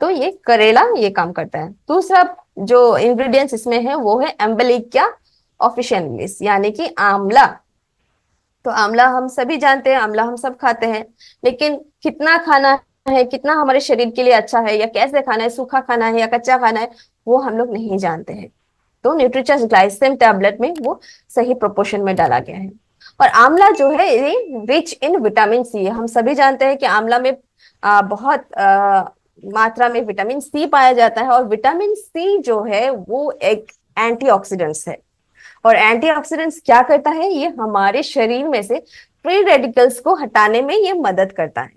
तो ये करेला ये काम करता है दूसरा जो इंग्रेडिएंट्स इसमें है वो है एम्बलिकिया ऑफिशियनलिस यानी कि आंवला तो आंवला हम सभी जानते हैं आंवला हम सब खाते हैं लेकिन कितना खाना है कितना हमारे शरीर के लिए अच्छा है या कैसे खाना है सूखा खाना है या कच्चा खाना है वो हम लोग नहीं जानते हैं तो न्यूट्रिचस ग्लाइसेम टैबलेट में वो सही प्रोपोर्शन में डाला गया है और आंवला जो है ये रिच इन विटामिन सी हम सभी जानते हैं कि आंवला में आ, बहुत मात्रा में विटामिन सी पाया जाता है और विटामिन सी जो है वो एक एंटीऑक्सीडेंट्स है और एंटीऑक्सीडेंट्स क्या करता है ये हमारे शरीर में से फ्री रेडिकल्स को हटाने में ये मदद करता है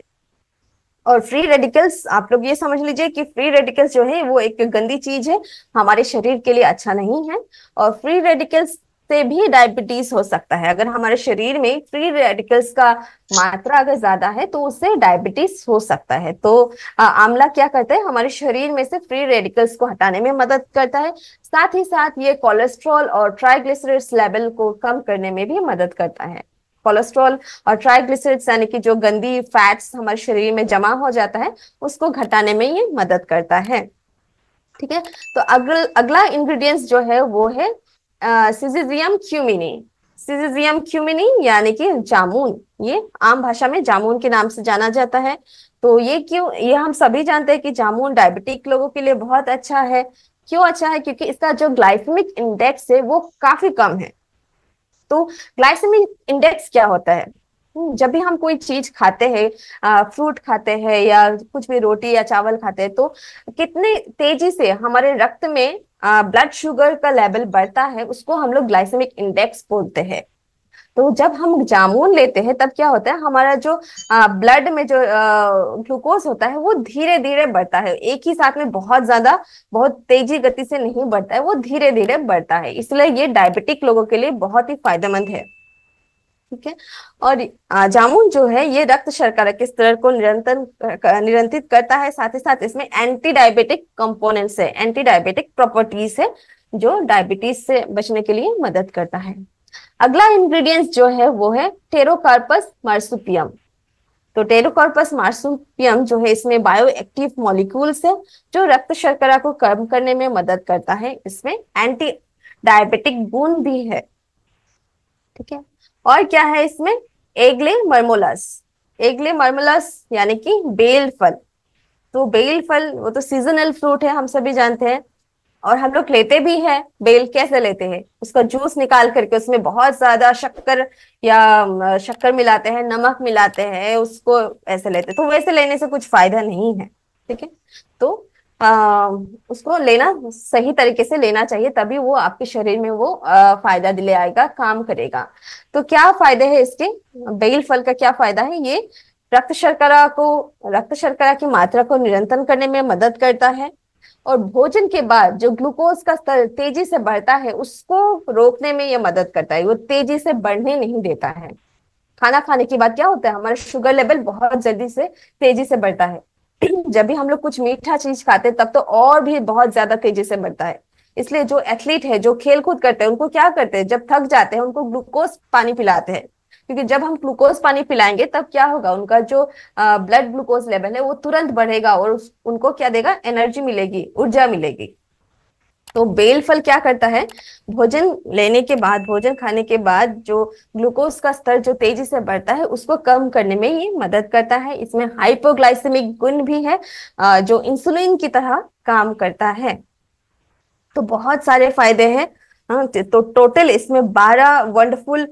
और फ्री रेडिकल्स आप लोग ये समझ लीजिए कि फ्री रेडिकल्स जो है वो एक गंदी चीज है हमारे शरीर के लिए अच्छा नहीं है और फ्री रेडिकल्स से भी डायबिटीज हो सकता है अगर हमारे शरीर में फ्री रेडिकल्स का मात्रा अगर ज्यादा है तो उससे डायबिटीज हो सकता है तो आंवला क्या करता है हमारे शरीर में से फ्री रेडिकल्स को हटाने में मदद करता है साथ ही साथ ये कोलेस्ट्रॉल और ट्राइग्लिसरेट्स लेवल को कम करने में भी मदद करता है कोलेस्ट्रॉल और ट्राइग्लिसरेट्स यानी कि जो गंदी फैट्स हमारे शरीर में जमा हो जाता है उसको घटाने में ये मदद करता है ठीक है तो अगल अगला इंग्रेडिएंट्स जो है वो है सिजिजियम क्यूमिनी सिजिजियम क्यूमिनी यानी कि जामुन ये आम भाषा में जामुन के नाम से जाना जाता है तो ये क्यों ये हम सभी जानते हैं कि जामुन डायबिटिक लोगों के लिए बहुत अच्छा है क्यों अच्छा है क्योंकि इसका जो ग्लाइसेमिक इंडेक्स है वो काफी कम है तो ग्लाइसेमिक इंडेक्स क्या होता है हम्म, जब भी हम कोई चीज खाते हैं फ्रूट uh, खाते हैं या कुछ भी रोटी या चावल खाते हैं तो कितने तेजी से हमारे रक्त में ब्लड शुगर का लेवल बढ़ता है उसको हम लोग ग्लाइसेमिक इंडेक्स बोलते हैं तो जब हम जामुन लेते हैं तब क्या होता है हमारा जो ब्लड में जो ग्लूकोज होता है वो धीरे धीरे बढ़ता है एक ही साथ में बहुत ज्यादा बहुत तेजी गति से नहीं बढ़ता है वो धीरे धीरे बढ़ता है इसलिए ये डायबिटिक लोगों के लिए बहुत ही फायदेमंद है ठीक है और जामुन जो है ये रक्त शर्करा के स्तर को निरंतर निरंतरित करता है साथ ही साथ इसमें एंटी डायबिटिक कंपोनेंट्स है एंटी डायबिटिक प्रॉपर्टीज है जो डायबिटीज से बचने के लिए मदद करता है अगला इंग्रेडिएंट्स जो है वो है टेरोकार्पस मार्सुपियम तो टेरोकार्पस मार्सुपियम जो है इसमें बायो एक्टिव मॉलिक्यूल्स है जो रक्त शर्करा को कम करने में मदद करता है इसमें एंटी डायबिटिक गुण भी है ठीक है और क्या है इसमें एगले मर्मोलस एगले मर्मोलस यानी कि बेल फल तो बेल फल वो तो सीजनल फ्रूट है हम सभी जानते हैं और हम लोग लेते भी हैं बेल कैसे लेते हैं उसका जूस निकाल करके उसमें बहुत ज्यादा शक्कर या शक्कर मिलाते हैं नमक मिलाते हैं उसको ऐसे लेते तो वैसे लेने से कुछ फायदा नहीं है ठीक है तो आ, उसको लेना सही तरीके से लेना चाहिए तभी वो आपके शरीर में वो आ, फायदा दिले आएगा काम करेगा तो क्या फायदे है इसके बेल फल का क्या फायदा है ये रक्त शर्करा को रक्त शर्करा की मात्रा को निरंतर करने में मदद करता है और भोजन के बाद जो ग्लूकोज का स्तर तेजी से बढ़ता है उसको रोकने में यह मदद करता है वो तेजी से बढ़ने नहीं देता है खाना खाने के बाद क्या होता है हमारा शुगर लेवल बहुत जल्दी से तेजी से बढ़ता है जब भी हम लोग कुछ मीठा चीज खाते हैं तब तो और भी बहुत ज्यादा तेजी से बढ़ता है इसलिए जो एथलीट है जो खेल कूद करते हैं उनको क्या करते हैं जब थक जाते हैं उनको ग्लूकोज पानी पिलाते हैं क्योंकि जब हम ग्लूकोज पानी पिलाएंगे तब क्या होगा उनका जो ब्लड ग्लूकोज लेवल है वो तुरंत बढ़ेगा और उनको क्या देगा एनर्जी मिलेगी ऊर्जा मिलेगी तो बेल फल क्या करता है भोजन लेने के बाद भोजन खाने के बाद जो ग्लूकोज का स्तर जो तेजी से बढ़ता है उसको कम करने में ये मदद करता है इसमें हाइपोग्लाइसेमिक गुण भी है जो इंसुलिन की तरह काम करता है तो बहुत सारे फायदे हैं तो टोटल इसमें बारह वंडरफुल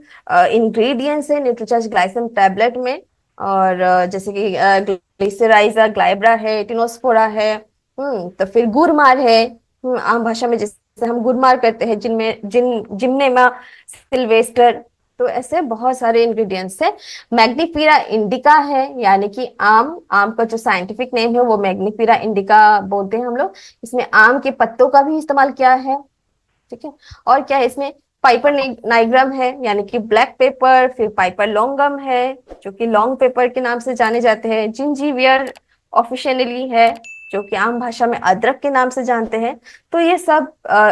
इंग्रेडिएंट्स है न्यूट्रिचार्ज ग्लाइसम टैबलेट में और जैसे कि ग्लिसराइजा ग्लाइब्रा है टिनोस्फोरा है हम्म, तो फिर गुरमार है हम्म, आम भाषा में जैसे हम गुरमार करते हैं जिनमें जिन जिमनेमा सिल्वेस्टर तो ऐसे बहुत सारे इंग्रेडिएंट्स है मैग्नीपीरा इंडिका है यानी कि आम आम का जो साइंटिफिक नेम है वो मैग्नीपीरा इंडिका बोलते हैं हम लोग इसमें आम के पत्तों का भी इस्तेमाल किया है ठीक है और क्या है इसमें पाइपर नाइग्रम है यानी कि ब्लैक पेपर फिर पाइपर लॉन्गम है जो कि लॉन्ग पेपर के नाम से जाने जाते हैं जिंजीवियर ऑफिशियली है जो कि आम भाषा में अदरक के नाम से जानते हैं तो ये सब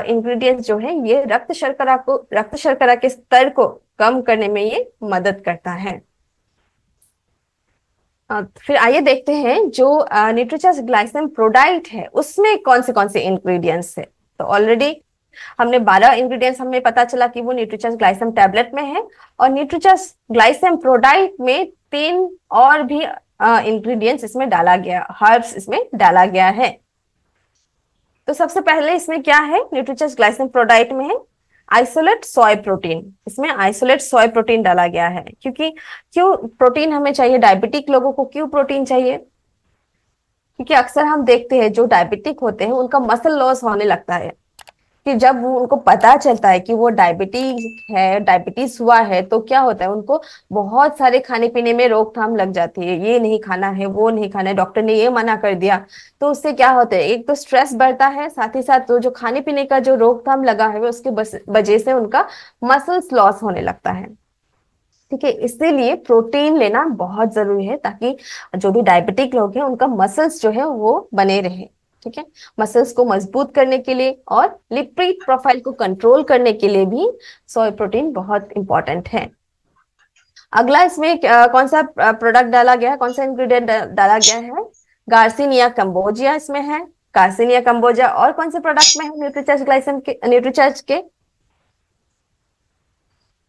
इंग्रेडिएंट्स जो है ये रक्त शर्करा को रक्त शर्करा के स्तर को कम करने में ये मदद करता है आ, फिर आइए देखते हैं जो न्यूट्रिचस ग्लाइसम प्रोडाइट है उसमें कौन से कौन से इंग्रेडिएंट्स है तो ऑलरेडी हमने 12 इंग्रेडिएंट्स हमें पता चला कि वो न्यूट्रिचस ग्लाइसम टैबलेट में है और न्यूट्रिचस ग्लाइसम प्रोडाइट में तीन और भी इंग्रेडिएंट्स इसमें डाला गया हर्ब्स इसमें डाला गया है तो सबसे पहले इसमें क्या है न्यूट्रिचस ग्लाइसिन प्रोडाइट में है आइसोलेट सोय प्रोटीन इसमें आइसोलेट सोय प्रोटीन डाला गया है क्योंकि क्यों प्रोटीन हमें चाहिए डायबिटिक लोगों को क्यों प्रोटीन चाहिए क्योंकि अक्सर हम देखते हैं जो डायबिटिक होते हैं उनका मसल लॉस होने लगता है कि जब वो उनको पता चलता है कि वो डायबिटीज है डायबिटीज हुआ है तो क्या होता है उनको बहुत सारे खाने पीने में रोकथाम लग जाती है ये नहीं खाना है वो नहीं खाना है डॉक्टर ने ये मना कर दिया तो उससे क्या होता है एक तो स्ट्रेस बढ़ता है साथ ही साथ तो जो खाने पीने का जो रोकथाम लगा है उसके वजह से उनका मसल्स लॉस होने लगता है ठीक है इसीलिए प्रोटीन लेना बहुत जरूरी है ताकि जो भी डायबिटिक लोग हैं उनका मसल्स जो है वो बने रहे ठीक है मसल्स को मजबूत करने के लिए और लिपिड प्रोफाइल को कंट्रोल करने के लिए भी सोया प्रोटीन बहुत इंपॉर्टेंट है अगला इसमें कौन सा प्रोडक्ट डाला गया है कौन सा इंग्रेडिएंट डाला गया है गार्सिनिया कम्बोजिया इसमें है गार्सिनिया कम्बोजिया और कौन से प्रोडक्ट में है न्यूट्रीचार्ज ग्लाइसम के न्यूट्रीचार्ज के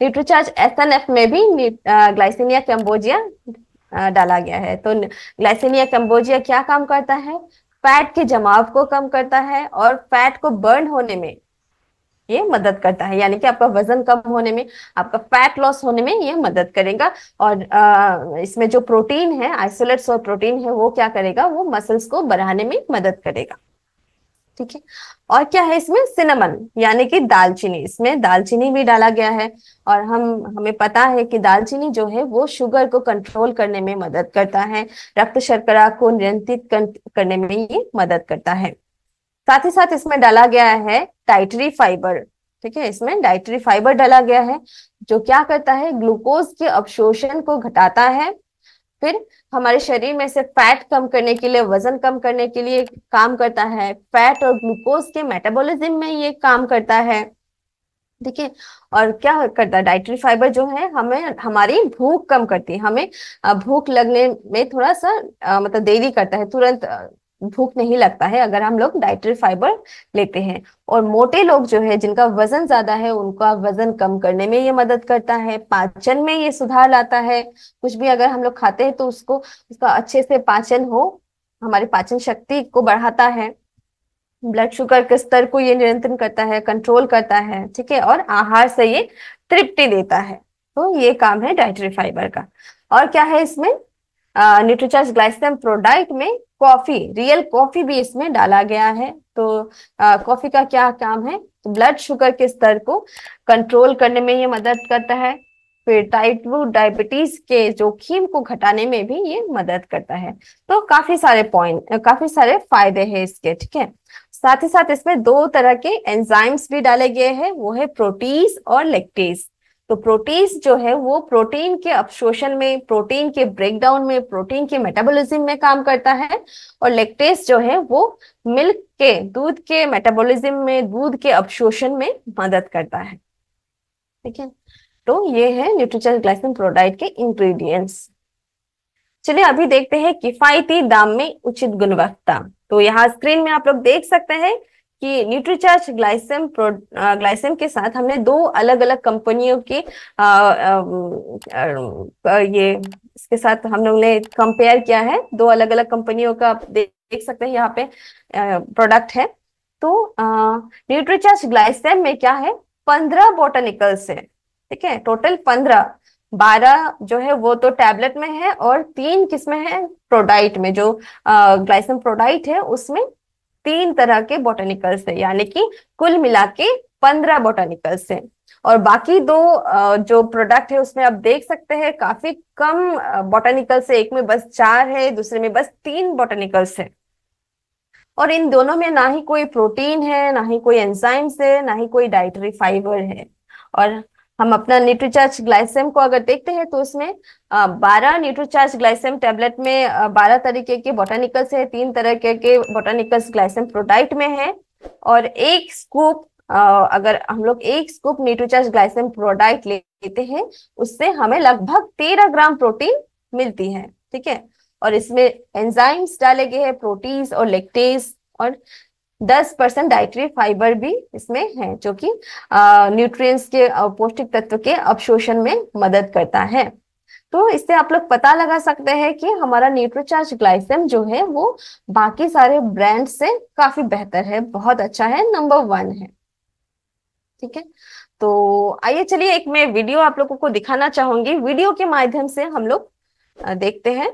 न्यूट्रीचार्ज एसएनएफ में भी ग्लाइसिनिया कम्बोजिया डाला गया है तो ग्लाइसिनिया कम्बोजिया क्या काम करता है फैट के जमाव को कम करता है और फैट को बर्न होने में ये मदद करता है यानी कि आपका वजन कम होने में आपका फैट लॉस होने में ये मदद करेगा और आ, इसमें जो प्रोटीन है आइसोलेट्स और प्रोटीन है वो क्या करेगा वो मसल्स को बढ़ाने में मदद करेगा ठीक है और क्या है इसमें सिनेमन यानी कि दालचीनी इसमें दालचीनी भी डाला गया है और हम हमें पता है कि दालचीनी जो है वो शुगर को कंट्रोल करने में मदद करता है रक्त शर्करा को नियंत्रित करने में ये मदद करता है साथ ही साथ इसमें डाला गया है डाइटरी फाइबर ठीक है इसमें डाइटरी फाइबर डाला गया है जो क्या करता है ग्लूकोज के अवशोषण को घटाता है फिर हमारे शरीर में से फैट कम करने के लिए वजन कम करने के लिए काम करता है फैट और ग्लूकोज के मेटाबॉलिज्म में ये काम करता है ठीक है और क्या करता है डाइट्री फाइबर जो है हमें हमारी भूख कम करती है हमें भूख लगने में थोड़ा सा मतलब देरी करता है तुरंत भूख नहीं लगता है अगर हम लोग डाइटरी फाइबर लेते हैं और मोटे लोग जो है जिनका वजन ज्यादा है उनका वजन कम करने में ये मदद करता है पाचन में ये सुधार लाता है कुछ भी अगर हम लोग खाते हैं तो उसको उसका अच्छे से पाचन हो हमारी पाचन शक्ति को बढ़ाता है ब्लड शुगर के स्तर को ये नियंत्रण करता है कंट्रोल करता है ठीक है और आहार से ये तृप्ति देता है तो ये काम है डाइटरी फाइबर का और क्या है इसमें न्यूट्रीचार्ज ग्लाइसेम प्रोडक्ट में कॉफी रियल कॉफी भी इसमें डाला गया है तो कॉफी का क्या काम है तो ब्लड शुगर के स्तर को कंट्रोल करने में ये मदद करता है फिर टाइप टू डायबिटीज के जोखिम को घटाने में भी ये मदद करता है तो काफी सारे पॉइंट काफी सारे फायदे हैं इसके ठीक है साथ ही साथ इसमें दो तरह के एंजाइम्स भी डाले गए हैं वो है प्रोटीज और लेक्टेज तो प्रोटीज जो है वो प्रोटीन के अपशोषण में प्रोटीन के ब्रेकडाउन में प्रोटीन के मेटाबॉलिज्म में काम करता है और लेक्टेस जो है वो मिल्क के दूध के मेटाबॉलिज्म में दूध के अपशोषण में मदद करता है ठीक है तो ये है न्यूट्रिशन ग्लाइसिन प्रोडाइट के इंग्रेडिएंट्स चलिए अभी देखते हैं किफायती दाम में उचित गुणवत्ता तो यहाँ स्क्रीन में आप लोग देख सकते हैं कि न्यूट्रीचार्ज ग्लाइसेम ग्लाइसेम के साथ हमने दो अलग अलग कंपनियों के ये इसके साथ हम लोग ने कंपेयर किया है दो अलग अलग कंपनियों का आप देख सकते हैं यहाँ पे प्रोडक्ट है तो न्यूट्रीचार्ज ग्लाइसेम में क्या है पंद्रह बोटानिकल्स है ठीक है टोटल पंद्रह बारह जो है वो तो टैबलेट में है और तीन किसमें है प्रोडाइट में जो ग्लाइसम प्रोडाइट है उसमें तीन तरह के बोटेनिकल्स है यानी कि कुल मिला के पंद्रह बोटेनिकल्स है और बाकी दो जो प्रोडक्ट है उसमें आप देख सकते हैं काफी कम बोटेनिकल से एक में बस चार है दूसरे में बस तीन बोटेनिकल्स है और इन दोनों में ना ही कोई प्रोटीन है ना ही कोई एंजाइम्स है ना ही कोई डाइटरी फाइबर है और हम अपना न्यूट्रोचार्ज ग्लाइसेम को अगर देखते हैं तो उसमें बारह न्यूट्रोचार्ज ग्लाइसेम टेबलेट में बारह तरीके के बोटानिकल्स है तीन तरह के, के बोटानिकल्स ग्लाइसेम प्रोडाइट में है और एक स्कूप अगर हम लोग एक स्कूप न्यूट्रोचार्ज ग्लाइसेम प्रोडाइट लेते हैं उससे हमें लगभग तेरह ग्राम प्रोटीन मिलती है ठीक है और इसमें एंजाइम्स डाले गए हैं प्रोटीन और लेक्टेज और दस परसेंट डायट्री फाइबर भी इसमें है जो कि न्यूट्रिएंट्स के पौष्टिक तत्व के अवशोषण में मदद करता है तो इससे आप लोग पता लगा सकते हैं कि हमारा न्यूट्रोचार्ज ग्लाइसम जो है वो बाकी सारे ब्रांड से काफी बेहतर है बहुत अच्छा है नंबर वन है ठीक है तो आइए चलिए एक मैं वीडियो आप लोगों को दिखाना चाहूंगी वीडियो के माध्यम से हम लोग देखते हैं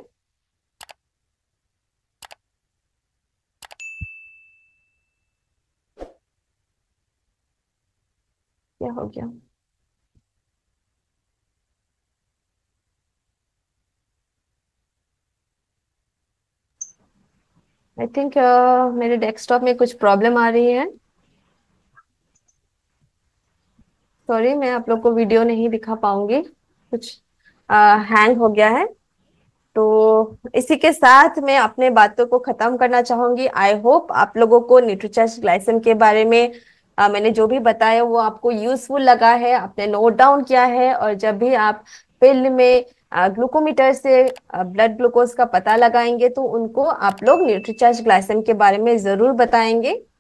क्या हो गया आई थिंक uh, मेरे डेस्कटॉप में कुछ प्रॉब्लम आ रही है सॉरी मैं आप लोग को वीडियो नहीं दिखा पाऊंगी कुछ हैंग uh, हो गया है तो इसी के साथ मैं अपने बातों को खत्म करना चाहूंगी आई होप आप लोगों को न्यूट्रीचर्स ग्लाइसम के बारे में uh, आ, मैंने जो भी बताया वो आपको यूजफुल लगा है आपने नोट डाउन किया है और जब भी आप फील्ड में ग्लूकोमीटर से ब्लड ग्लूकोज का पता लगाएंगे तो उनको आप लोग न्यूट्रीचार्ज ग्लाइसेम के बारे में जरूर बताएंगे